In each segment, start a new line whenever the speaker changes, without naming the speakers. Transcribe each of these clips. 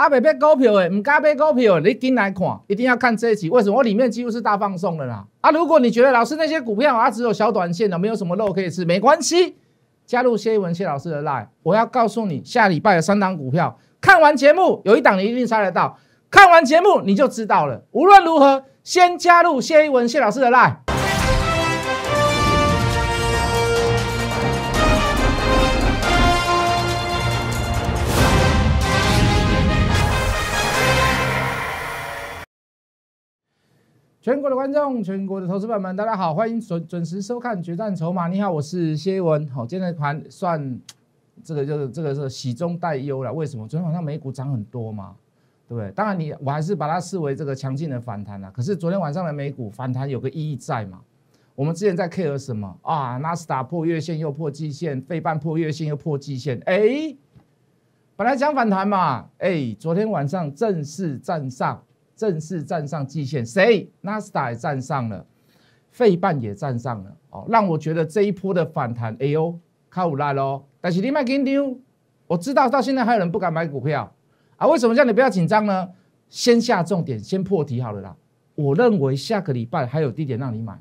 阿伯买股票诶，唔敢买股票你进来看，一定要看这一集。为什么我里面几乎是大放送了啦。啊，如果你觉得老师那些股票啊只有小短线的，没有什么肉可以吃，没关系，加入谢一文谢老师的 l i n e 我要告诉你，下礼拜有三档股票，看完节目有一档你一定猜得到，看完节目你就知道了。无论如何，先加入谢一文谢老师的 l i n e 全国的观众，全国的投资友们，大家好，欢迎准准时收看《决战筹码》。你好，我是谢文。好，今天的盘算，这个就是这个是喜中带忧了。为什么？昨天晚上美股涨很多嘛，对不对？当然，你我还是把它视为这个强劲的反弹了。可是昨天晚上的美股反弹有个意义在嘛？我们之前在 care 什么啊？纳斯达破月线又破季线，费半破月线又破季线。哎，本来想反弹嘛，哎，昨天晚上正式站上。正式站上季线，谁？纳斯达也站上了，费半也站上了哦，让我觉得这一波的反弹，哎呦，靠不赖喽！但是你麦金丢，我知道到现在还有人不敢买股票啊？为什么叫你不要紧张呢？先下重点，先破题好了啦。我认为下个礼拜还有低点让你买，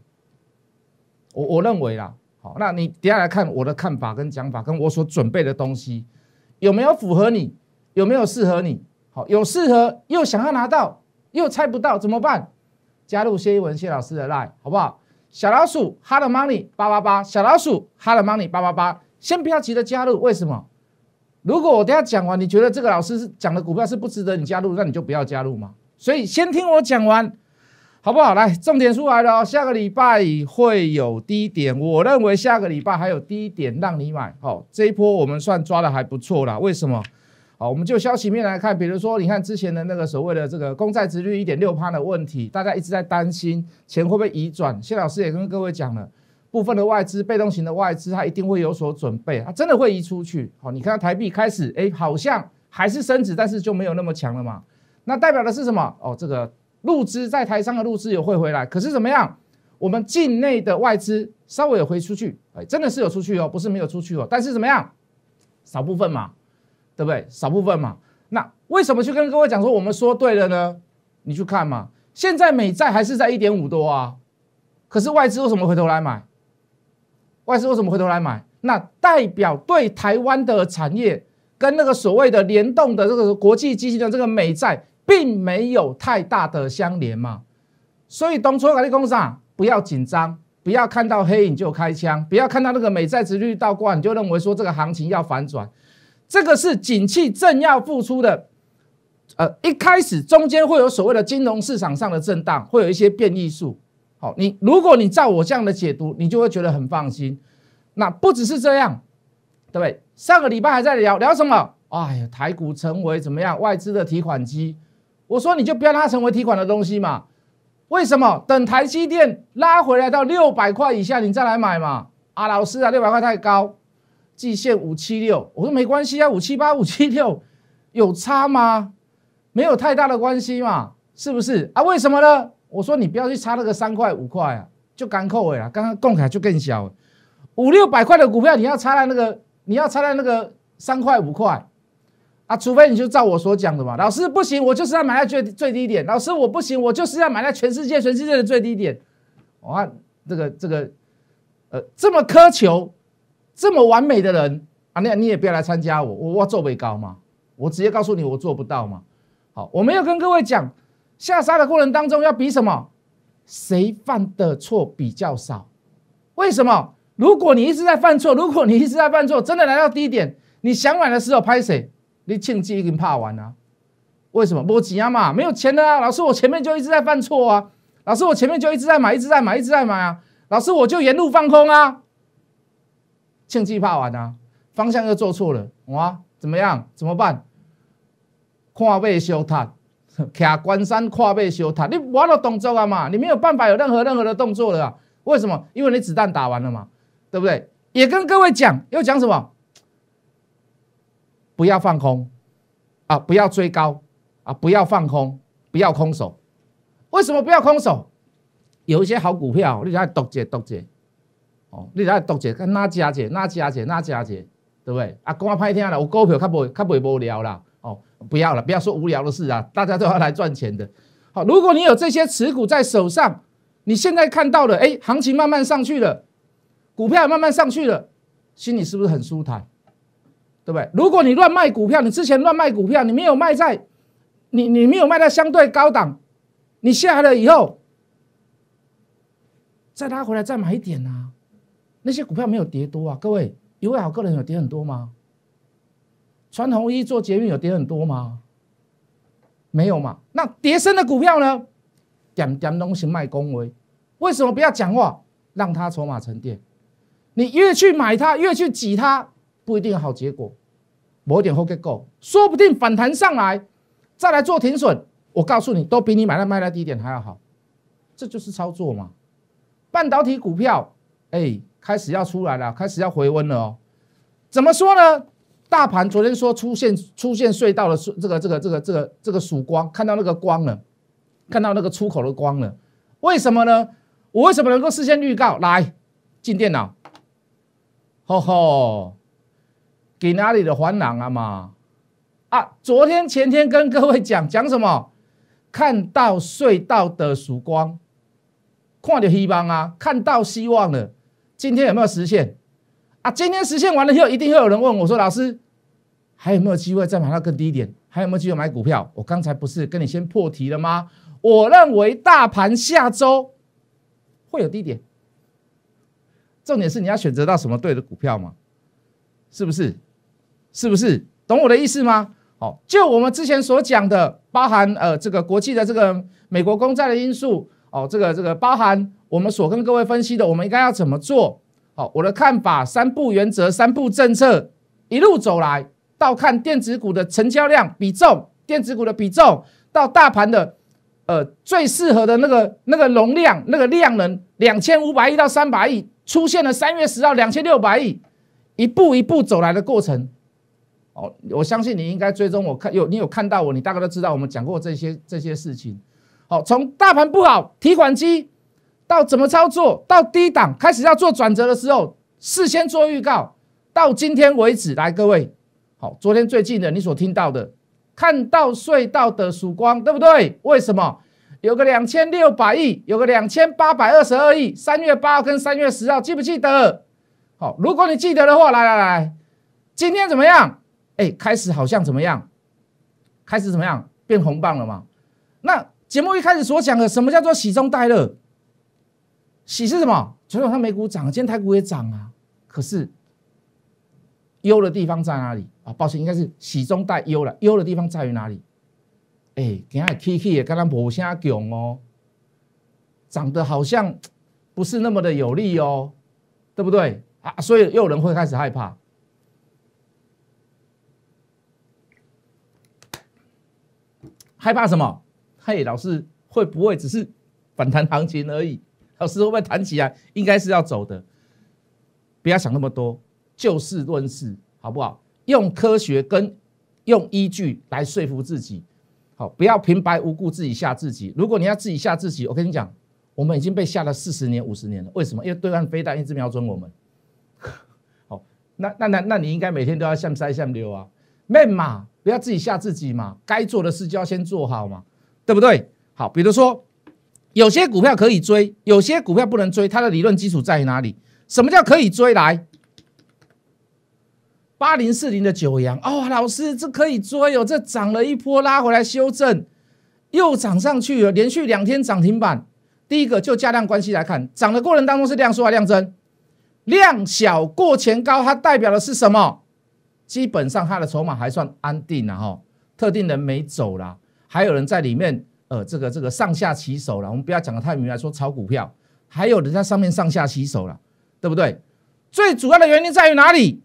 我我认为啦，好，那你接下来看我的看法跟讲法，跟我所准备的东西有没有符合你？有没有适合你？好，有适合又想要拿到。又猜不到怎么办？加入谢依文谢老师的 line 好不好？小老鼠 h e money 八八八，小老鼠 h e money 八八八。先不要急着加入，为什么？如果我等下讲完，你觉得这个老师是讲的股票是不值得你加入，那你就不要加入嘛。所以先听我讲完，好不好？来，重点出来了哦，下个礼拜会有低点，我认为下个礼拜还有低点让你买。好，这一波我们算抓的还不错啦。为什么？好，我们就消息面来看，比如说，你看之前的那个所谓的这个公债值率一点六趴的问题，大家一直在担心钱会不会移转。谢老师也跟各位讲了，部分的外资被动型的外资，它一定会有所准备，它真的会移出去。好，你看到台币开始，哎，好像还是升值，但是就没有那么强了嘛。那代表的是什么？哦，这个入资在台上的入资也会回来，可是怎么样？我们境内的外资稍微有回出去，哎，真的是有出去哦，不是没有出去哦，但是怎么样？少部分嘛。对不对？少部分嘛。那为什么去跟各位讲说我们说对了呢？你去看嘛，现在美债还是在一点五多啊。可是外资为什么回头来买？外资为什么回头来买？那代表对台湾的产业跟那个所谓的联动的这个国际基金的这个美债并没有太大的相连嘛。所以东初管理公司啊，不要紧张，不要看到黑影就开枪，不要看到那个美债值率倒挂你就认为说这个行情要反转。这个是景气正要复出的，呃，一开始中间会有所谓的金融市场上的震荡，会有一些变数。好，你如果你照我这样的解读，你就会觉得很放心。那不只是这样，对不对？上个礼拜还在聊聊什么？哎呀，台股成为怎么样外资的提款机？我说你就不要让它成为提款的东西嘛。为什么？等台积电拉回来到六百块以下，你再来买嘛。阿老师啊，六百块太高。季限五七六，我说没关系啊，五七八五七六有差吗？没有太大的关系嘛，是不是啊？为什么呢？我说你不要去差那个三块五块啊，就干扣尾了。刚刚供起就更小，五六百块的股票你要差在那个，你要差在那个三块五块啊？除非你就照我所讲的嘛，老师不行，我就是要买在最最低点。老师我不行，我就是要买在全世界全世界的最低点。我看这个这个呃这么苛求。这么完美的人啊，那你也别来参加我。我我做最高吗？我直接告诉你，我做不到吗？好，我没有跟各位讲下杀的过程当中要比什么？谁犯的错比较少？为什么？如果你一直在犯错，如果你一直在犯错，真的来到低点，你想买的时候拍谁？你庆绪已经怕完啊，为什么？没啊嘛，没有钱的啊。老师，我前面就一直在犯错啊。老师，我前面就一直在买，一直在买，一直在买啊。老师，我就沿路放空啊。枪支怕完啊，方向又做错了，哇，怎么样？怎么办？跨背修塔，卡关山跨背修塔，你玩到动作啊嘛？你没有办法有任何任何的动作了，为什么？因为你子弹打完了嘛，对不对？也跟各位讲，又讲什么？不要放空啊，不要追高啊，不要放空，不要空手。为什么不要空手？有一些好股票，你爱读解读解。哦，你来读者看哪家子，哪家子，哪家子，对不对？啊，讲啊，太听啦！有股票较袂，较袂无聊啦。哦，不要了，不要说无聊的事啊，大家都要来赚钱的。好，如果你有这些持股在手上，你现在看到了，哎，行情慢慢上去了，股票慢慢上去了，心里是不是很舒坦？对不对？如果你乱卖股票，你之前乱卖股票，你没有卖在，你你没有卖在相对高档，你下来了以后，再拉回来，再买一点呐。那些股票没有跌多啊，各位，一位好个人有跌很多吗？穿红衣做捷运有跌很多吗？没有嘛。那跌升的股票呢？点点东西卖恭维，为什么不要讲话？让它筹码沉淀。你越去买它，越去挤它，不一定有好结果。某点后给 e 说不定反弹上来，再来做停损。我告诉你，都比你买它卖它低点还要好。这就是操作嘛。半导体股票，哎。开始要出来了，开始要回温了哦。怎么说呢？大盘昨天说出现出现隧道的这个这个这个这个这个曙光，看到那个光了，看到那个出口的光了。为什么呢？我为什么能够事先预告？来进电脑，吼吼，给哪里的欢狼啊嘛？啊，昨天前天跟各位讲讲什么？看到隧道的曙光，看到希望啊，看到希望了。今天有没有实现？啊，今天实现完了以后，一定会有人问我说：“老师，还有没有机会再买到更低点？还有没有机会买股票？”我刚才不是跟你先破题了吗？我认为大盘下周会有低点。重点是你要选择到什么对的股票吗？是不是？是不是？懂我的意思吗？好，就我们之前所讲的，包含呃这个国际的这个美国公债的因素哦，这个这个包含。我们所跟各位分析的，我们应该要怎么做？好，我的看法，三步原则，三步政策，一路走来，到看电子股的成交量比重，电子股的比重，到大盘的，呃，最适合的那个那个容量，那个量能，两千五百亿到三百亿，出现了三月十号两千六百亿，一步一步走来的过程。哦，我相信你应该追踪，我看有你有看到我，你大概都知道，我们讲过这些这些事情。好，从大盘不好，提款机。到怎么操作？到低档开始要做转折的时候，事先做预告。到今天为止，来各位，好，昨天最近的你所听到的，看到隧道的曙光，对不对？为什么有个两千六百亿，有个两千八百二十二亿？三月八号跟三月十号记不记得？好，如果你记得的话，来来来，今天怎么样？哎，开始好像怎么样？开始怎么样变红棒了嘛？那节目一开始所讲的，什么叫做喜中带乐？喜是什么？传统上美股涨，今天台股也涨啊。可是忧的地方在哪里啊？抱歉，应该是喜中带忧了。忧的地方在于哪里？哎，你看 K K 也跟他无声强哦，涨得好像不是那么的有利哦，对不对啊？所以又有人会开始害怕，害怕什么？嘿，老师会不会只是反弹行情而已？老师会不会谈起来？应该是要走的，不要想那么多，就事论事，好不好？用科学跟用依据来说服自己，好，不要平白无故自己吓自己。如果你要自己吓自己，我跟你讲，我们已经被吓了四十年、五十年了。为什么？因为对岸飞弹一直瞄准我们。好，那那那那你应该每天都要像塞像溜啊 m 嘛，不要自己吓自己嘛，该做的事就要先做好嘛，对不对？好，比如说。有些股票可以追，有些股票不能追，它的理论基础在哪里？什么叫可以追来？八零四零的九阳哦，老师这可以追哦，这涨了一波，拉回来修正，又涨上去了，连续两天涨停板。第一个就价量关系来看，涨的过程当中是量缩还是量增？量小过前高，它代表的是什么？基本上它的筹码还算安定啊，哈，特定人没走了，还有人在里面。呃，这个这个上下起手了，我们不要讲的太明白，说炒股票，还有人在上面上下起手了，对不对？最主要的原因在于哪里？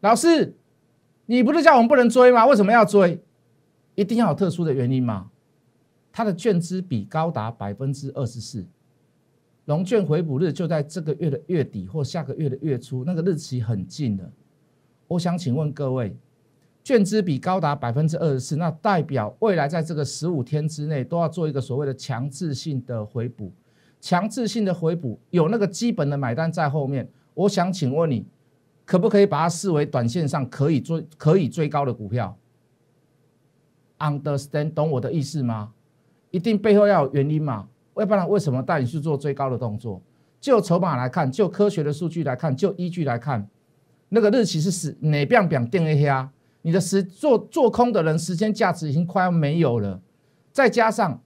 老师，你不是叫我们不能追吗？为什么要追？一定要有特殊的原因吗？它的券资比高达百分之二十四，龙券回补日就在这个月的月底或下个月的月初，那个日期很近的。我想请问各位。券资比高达百分之二十四，那代表未来在这个十五天之内都要做一个所谓的强制性的回补。强制性的回补有那个基本的买单在后面，我想请问你，可不可以把它视为短线上可以追可以追高的股票？Understand，懂我的意思吗？一定背后要有原因嘛？要不然为什么带你去做追高的动作？就筹码来看，就科学的数据来看，就依据来看，那个日期是是哪样表定一下你的时做做空的人时间价值已经快要没有了，再加上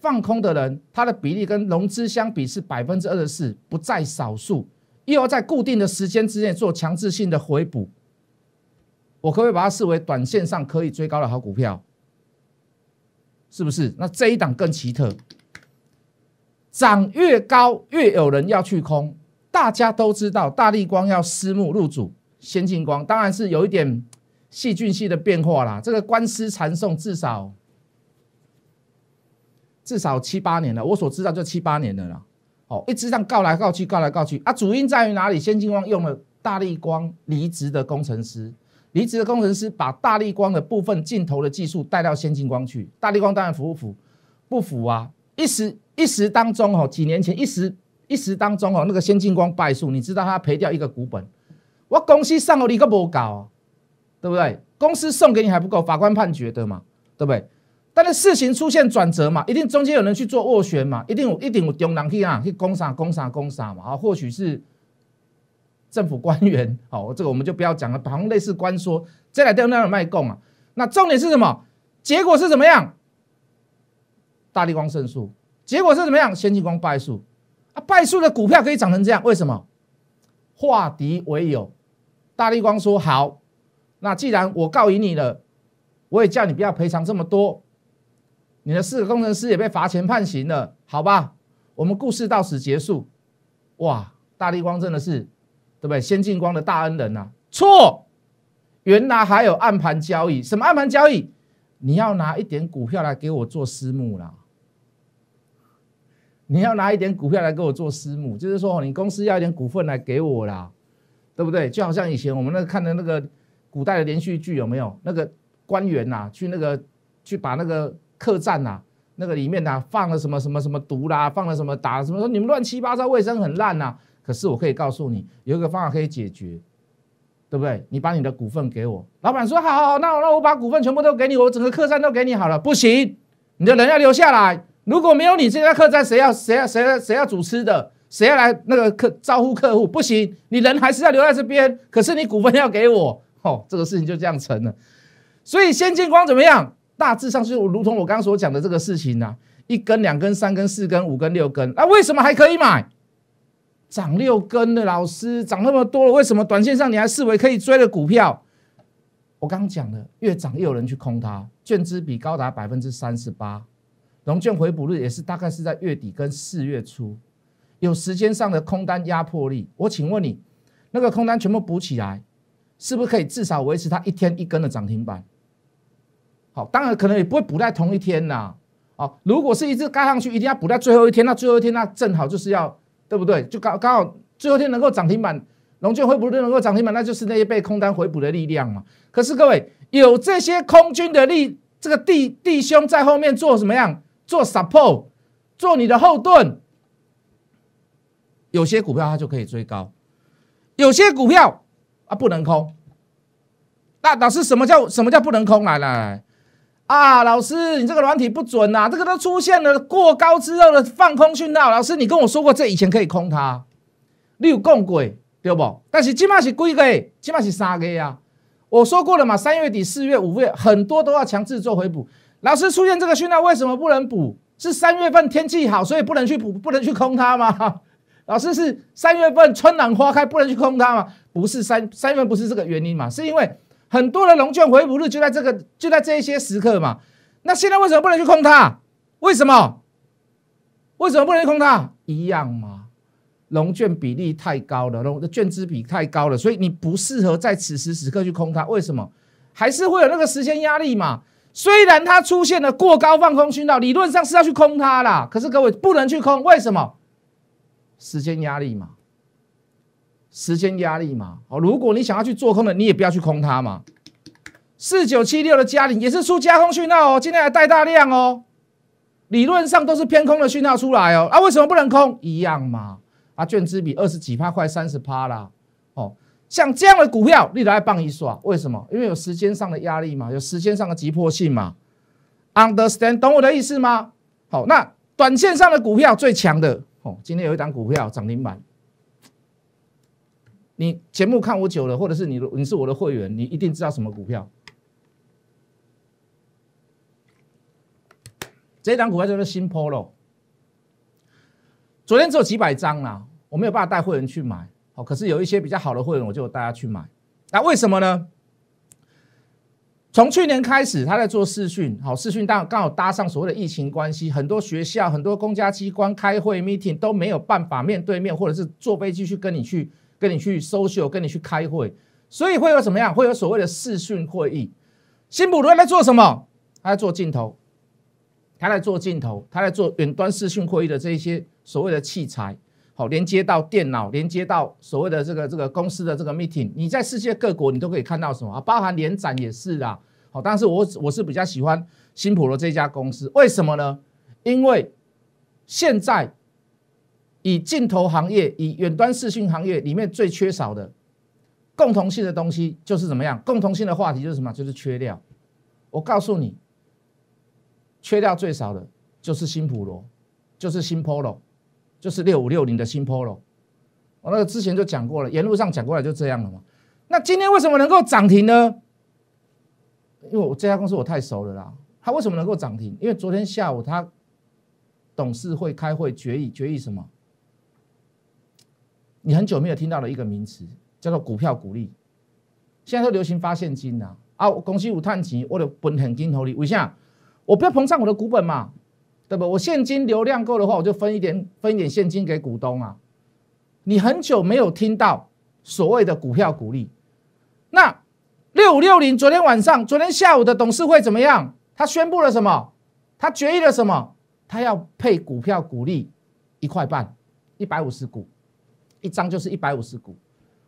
放空的人，他的比例跟融资相比是百分之二十四，不在少数，又要在固定的时间之内做强制性的回补，我可不可以把它视为短线上可以追高的好股票？是不是？那这一档更奇特，涨越高越有人要去空，大家都知道，大立光要私募入主，先进光当然是有一点。细菌系的变化啦，这个官司缠讼至少至少七八年了，我所知道就七八年的啦。哦，一直这样告来告去，告来告去啊。主因在于哪里？先进光用了大力光离职的工程师，离职的工程师把大力光的部分镜头的技术带到先进光去，大力光当然服不服？不服啊！一时一时当中，哦，几年前一时一时当中，哦，那个先进光败诉，你知道他赔掉一个股本，我公司上个力个无搞。对不对？公司送给你还不够，法官判决的嘛，对不对？但是事情出现转折嘛，一定中间有人去做斡旋嘛，一定有一定有中狼去啊，去攻杀攻杀攻杀嘛，啊，或许是政府官员，好，这个我们就不要讲了，旁类似官说再来掉那有卖供啊。那重点是什么？结果是怎么样？大力光胜诉，结果是怎么样？先进光败诉，啊，败诉的股票可以涨成这样，为什么？化敌为友，大力光说好。那既然我告赢你了，我也叫你不要赔偿这么多。你的四个工程师也被罚钱判刑了，好吧？我们故事到此结束。哇，大力光真的是，对不对？先进光的大恩人呐。错，原来还有暗盘交易。什么暗盘交易？你要拿一点股票来给我做私募啦？你要拿一点股票来给我做私募，就是说你公司要一点股份来给我啦，对不对？就好像以前我们那看的那个。古代的连续剧有没有那个官员呐？去那个去把那个客栈呐，那个里面呐放了什么什么什么毒啦，放了什么打什么说你们乱七八糟，卫生很烂呐。可是我可以告诉你，有一个方法可以解决，对不对？你把你的股份给我，老板说好好好，那那我把股份全部都给你，我整个客栈都给你好了。不行，你的人要留下来。如果没有你这家客栈，谁要谁要谁谁要主持的，谁要来那个客招呼客户？不行，你人还是要留在这边，可是你股份要给我。哦，这个事情就这样成了，所以先进光怎么样？大致上就如同我刚刚所讲的这个事情呐，一根、两根、三根、四根、五根、六根，那为什么还可以买？涨六根的老师涨那么多了，为什么短线上你还视为可以追的股票？我刚刚讲了，越涨越有人去空它，券资比高达百分之三十八，融券回补日也是大概是在月底跟四月初，有时间上的空单压迫力。我请问你，那个空单全部补起来？是不是可以至少维持它一天一根的涨停板？好，当然可能也不会补在同一天呐。好，如果是一直盖上去，一定要补在最后一天。那最后一天，那正好就是要对不对？就刚刚好最后天能够涨停板，龙俊会不会能够涨停板？那就是那些被空单回补的力量嘛。可是各位有这些空军的力，这个弟弟兄在后面做什么样？做 support，做你的后盾。有些股票它就可以追高，有些股票。啊，不能空！那老师，什么叫什么叫不能空来来，啊，老师，你这个软体不准呐，这个都出现了过高之后的放空讯号。老师，你跟我说过，这以前可以空它，你有共轨，对不？但是起码是几个，起码是三个呀。我说过了嘛，三月底、四月、五月，很多都要强制做回补。老师出现这个讯号，为什么不能补？是三月份天气好，所以不能去补，不能去空它吗？老师是三月份春暖花开，不能去空它吗？不是三三月份不是这个原因嘛？是因为很多的龙券回补日就在这个就在这一些时刻嘛。那现在为什么不能去空它？为什么？为什么不能去空它？一样嘛，龙券比例太高了，龙的券资比太高了，所以你不适合在此时此刻去空它。为什么？还是会有那个时间压力嘛。虽然它出现了过高放空信号，理论上是要去空它啦，可是各位不能去空，为什么？时间压力嘛。时间压力嘛，哦，如果你想要去做空的，你也不要去空它嘛。四九七六的嘉玲也是出加空讯号哦，今天还带大量哦。理论上都是偏空的讯号出来哦，啊，为什么不能空？一样嘛，啊，券资比二十几趴，快三十趴啦，哦，像这样的股票你来爱棒一耍，为什么？因为有时间上的压力嘛，有时间上的急迫性嘛。Understand，懂我的意思吗？好，那短线上的股票最强的哦，今天有一档股票涨停板。你节目看我久了，或者是你你是我的会员，你一定知道什么股票。这一档股票就是新 Polo，昨天只有几百张啦，我没有办法带会员去买。哦，可是有一些比较好的会员，我就带他去买。那为什么呢？从去年开始，他在做视讯，好视讯，但刚好搭上所谓的疫情关系，很多学校、很多公家机关开会 meeting 都没有办法面对面，或者是坐飞机去跟你去。跟你去搜秀，跟你去开会，所以会有什么样？会有所谓的视讯会议。新普罗在做什么？他在做镜头，他在做镜头，他在做远端视讯会议的这些所谓的器材。好，连接到电脑，连接到所谓的这个这个公司的这个 meeting。你在世界各国，你都可以看到什么啊？包含联展也是啊。好，但是我我是比较喜欢新普罗这家公司，为什么呢？因为现在。以镜头行业，以远端视讯行业里面最缺少的共同性的东西，就是怎么样？共同性的话题就是什么？就是缺料。我告诉你，缺料最少的就是新普罗，就是新 Polo，就是六五六零的新 Polo。我那个之前就讲过了，沿路上讲过来就这样了嘛。那今天为什么能够涨停呢？因为我这家公司我太熟了啦。它为什么能够涨停？因为昨天下午它董事会开会决议，决议什么？你很久没有听到了一个名词，叫做股票股利。现在都流行发现金了啊！公司有探金，我的本很金头利，我想我不要膨胀我的股本嘛，对不？我现金流量够的话，我就分一点分一点现金给股东啊。你很久没有听到所谓的股票股利。那六五六零昨天晚上、昨天下午的董事会怎么样？他宣布了什么？他决议了什么？他要配股票股利一块半，一百五十股。一张就是一百五十股，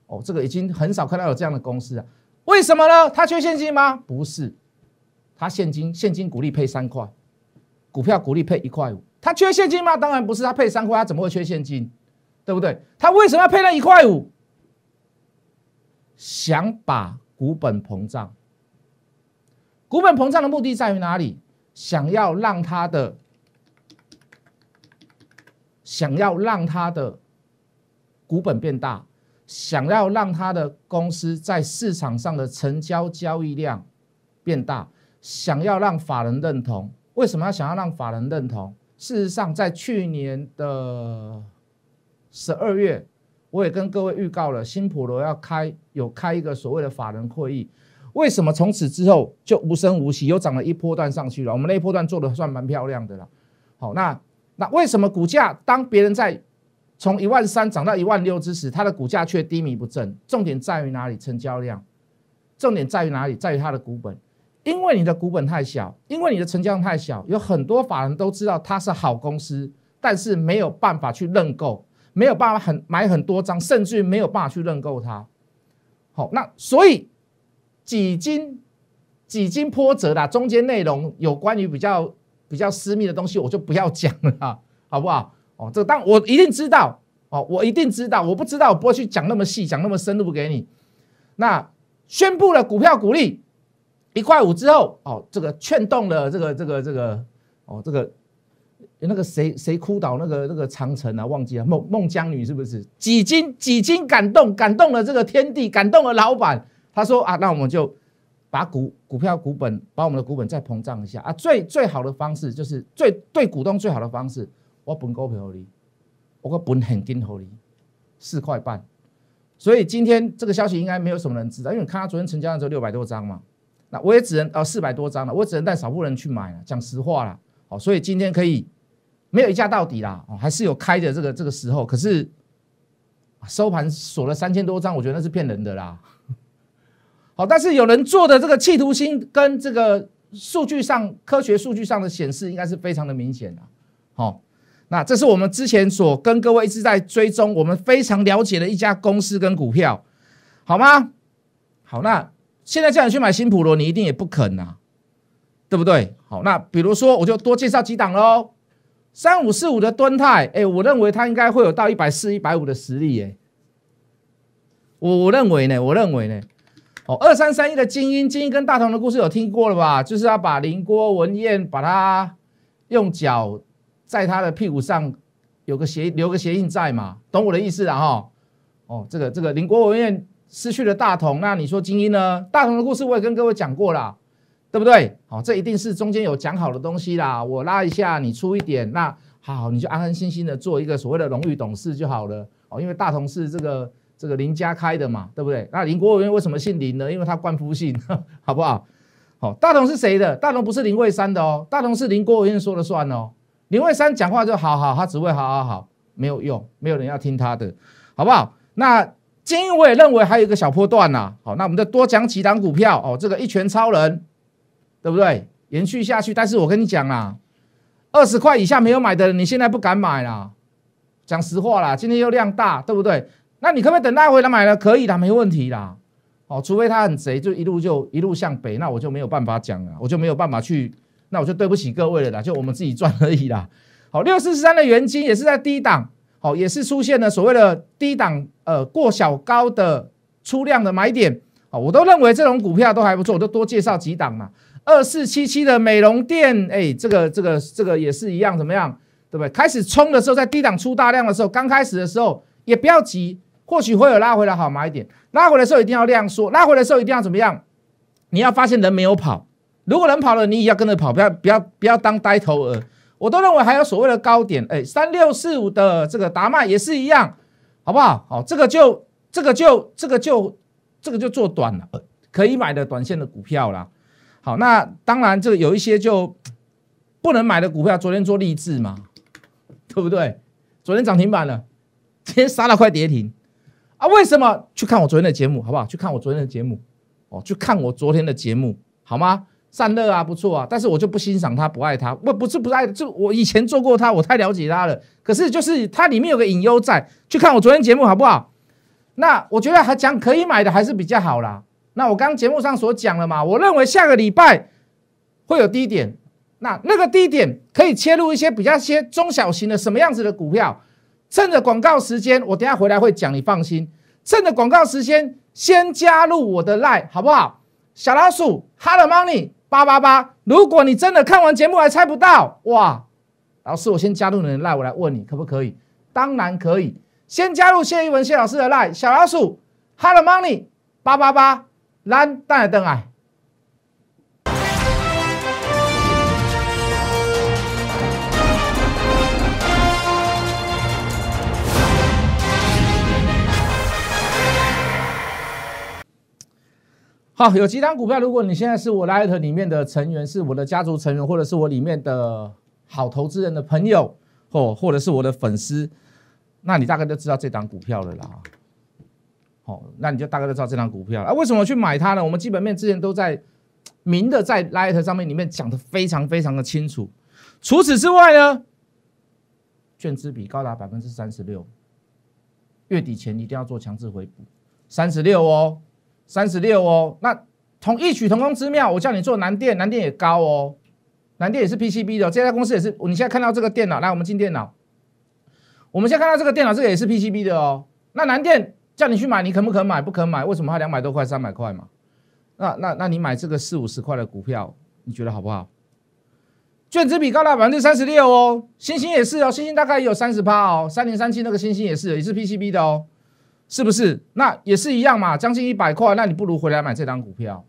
哦，这个已经很少看到有这样的公司啊，为什么呢？它缺现金吗？不是，它现金现金股利配三块，股票股利配一块五，它缺现金吗？当然不是，它配三块，它怎么会缺现金？对不对？它为什么要配那一块五？想把股本膨胀，股本膨胀的目的在于哪里？想要让它的，想要让它的。股本变大，想要让他的公司在市场上的成交交易量变大，想要让法人认同。为什么要想要让法人认同？事实上，在去年的十二月，我也跟各位预告了新普罗要开，有开一个所谓的法人会议。为什么从此之后就无声无息，又涨了一波段上去了？我们那一波段做的算蛮漂亮的了。好，那那为什么股价当别人在从一万三涨到一万六之时，它的股价却低迷不振。重点在于哪里？成交量？重点在于哪里？在于它的股本，因为你的股本太小，因为你的成交量太小。有很多法人都知道它是好公司，但是没有办法去认购，没有办法很买很多张，甚至于没有办法去认购它。好，那所以几经几经波折的中间内容，有关于比较比较私密的东西，我就不要讲了，好不好？这，当我一定知道哦，我一定知道。我不知道，我不会去讲那么细，讲那么深入给你。那宣布了股票股利一块五之后，哦，这个劝动了这个这个这个，哦，这个那个谁谁哭倒那个那个长城啊，忘记了孟孟姜女是不是几经几经感动感动了这个天地，感动了老板。他说啊，那我们就把股股票股本，把我们的股本再膨胀一下啊。最最好的方式就是最对股东最好的方式。我本高票的，我个本很低好你，四块半，所以今天这个消息应该没有什么人知道，因为看他昨天成交量只有六百多张嘛，那我也只能呃四百多张了，我只能带少部分人去买了。讲实话啦，好，所以今天可以没有一价到底啦，还是有开的这个这个时候，可是收盘锁了三千多张，我觉得那是骗人的啦。好，但是有人做的这个企图心跟这个数据上科学数据上的显示，应该是非常的明显的。好。那这是我们之前所跟各位一直在追踪、我们非常了解的一家公司跟股票，好吗？好，那现在叫你去买新普罗，你一定也不肯啊，对不对？好，那比如说，我就多介绍几档喽，三五四五的敦泰，哎，我认为它应该会有到一百四、一百五的实力，哎，我我认为呢，我认为呢，哦，二三三一的精英，精英跟大同的故事有听过了吧？就是要把林郭文彦把它用脚。在他的屁股上有个鞋留个鞋印在嘛，懂我的意思了哈？哦，这个这个林国文院失去了大同，那你说精英呢？大同的故事我也跟各位讲过了，对不对？好，这一定是中间有讲好的东西啦。我拉一下你出一点，那好，你就安安心心的做一个所谓的荣誉董事就好了哦。因为大同是这个这个林家开的嘛，对不对？那林国文院为什么姓林呢？因为他官夫姓，好不好？好，大同是谁的？大同不是林贵山的哦，大同是林国文院说了算哦。林慧山讲话就好好，他只会好好好，没有用，没有人要听他的，好不好？那金也认为还有一个小波段呐，好，那我们再多讲几档股票哦，这个一拳超人，对不对？延续下去，但是我跟你讲啦，二十块以下没有买的，你现在不敢买啦。讲实话啦，今天又量大，对不对？那你可不可以等他回来买呢？可以的，没问题啦。哦，除非他很贼，就一路就一路向北，那我就没有办法讲了，我就没有办法去。那我就对不起各位了啦，就我们自己赚而已啦。好，六四三的原金也是在低档，好，也是出现了所谓的低档呃过小高的出量的买点啊，我都认为这种股票都还不错，就多介绍几档嘛。二四七七的美容店，哎，这个这个这个也是一样，怎么样，对不对？开始冲的时候在低档出大量的时候，刚开始的时候也不要急，或许会有拉回来好买一点。拉回来的时候一定要量缩，拉回来的时候一定要怎么样？你要发现人没有跑。如果能跑了，你也要跟着跑，不要不要不要当呆头鹅。我都认为还有所谓的高点，哎，三六四五的这个达曼也是一样，好不好？好，这个就这个就这个就这个就做短了，可以买的短线的股票啦。好，那当然这个有一些就不能买的股票，昨天做励志嘛，对不对？昨天涨停板了，今天杀了快跌停啊？为什么？去看我昨天的节目，好不好？去看我昨天的节目，哦，去看我昨天的节目，好吗？散热啊，不错啊，但是我就不欣赏它，不爱它。我不是不爱，就我以前做过它，我太了解它了。可是就是它里面有个隐忧在。去看我昨天节目好不好？那我觉得还讲可以买的还是比较好啦。那我刚节目上所讲了嘛，我认为下个礼拜会有低点。那那个低点可以切入一些比较些中小型的什么样子的股票。趁着广告时间，我等下回来会讲，你放心。趁着广告时间，先加入我的 line 好不好？小老鼠，Hello Money。八八八！如果你真的看完节目还猜不到，哇，老师我先加入你的 line，我来问你可不可以？当然可以，先加入谢一文谢老师的 line，小老鼠，Hello Money，八八八，蓝蛋的灯啊！好，有几档股票，如果你现在是我的 l i t 里面的成员，是我的家族成员，或者是我里面的好投资人的朋友，哦，或者是我的粉丝，那你大概就知道这档股票了啦。哦，那你就大概就知道这档股票啊？为什么去买它呢？我们基本面之前都在明的在 l i t 上面里面讲的非常非常的清楚。除此之外呢，券资比高达百分之三十六，月底前一定要做强制回补，三十六哦。三十六哦，那同异曲同工之妙，我叫你做南电，南电也高哦，南电也是 PCB 的，这家公司也是。你现在看到这个电脑，来，我们进电脑。
我们现在看到这个电脑，这个也是
PCB 的哦。那南电叫你去买，你肯不肯买？不肯买，为什么？还两百多块，三百块嘛。那那那你买这个四五十块的股票，你觉得好不好？卷值比高达百分之三十六哦，星星也是哦，星星大概也有三十八哦，三零三七那个星星也是，也是 PCB 的哦。是不是？那也是一样嘛，将近一百块，那你不如回来买这张股票。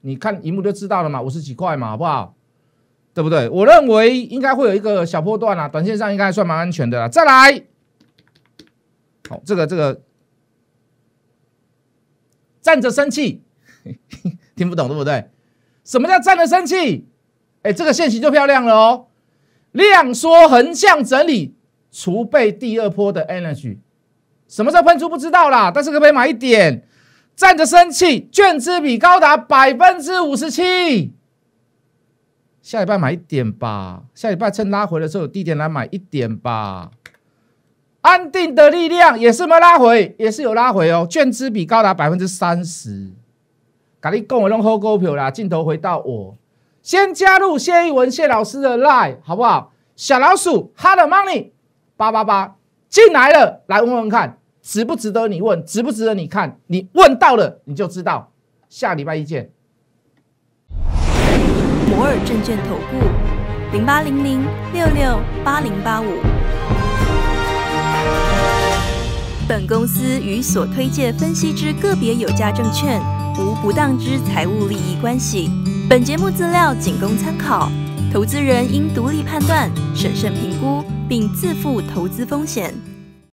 你看一幕就知道了嘛，五十几块嘛，好不好？对不对？我认为应该会有一个小波段啊，短线上应该算蛮安全的。再来，好，这个这个站着生气，听不懂对不对？什么叫站着生气？哎，这个线型就漂亮了哦，量缩横向整理，储备第二波的 energy。什么时候喷出不知道啦，但是可不可以买一点？站着生气，券资比高达百分之五十七。下礼拜买一点吧，下礼拜趁拉回的时候低点来买一点吧。安定的力量也是没拉回，也是有拉回哦，券资比高达百分之三十。咖喱跟我弄好 h 票啦，镜头回到我，先加入谢一文谢老师的 line 好不好？小老鼠 hard money 八八八。进来了，来问问看，值不值得你问，值不值得你看？你问到了，你就知道。下礼拜一见。摩尔证券投顾，零八零零六六八零八五。本公司与所推介分析之个别有价证券无不当之财务利益关系。本节目资料仅供参考，投资人应独立判断，审慎评估。并自负投资风险。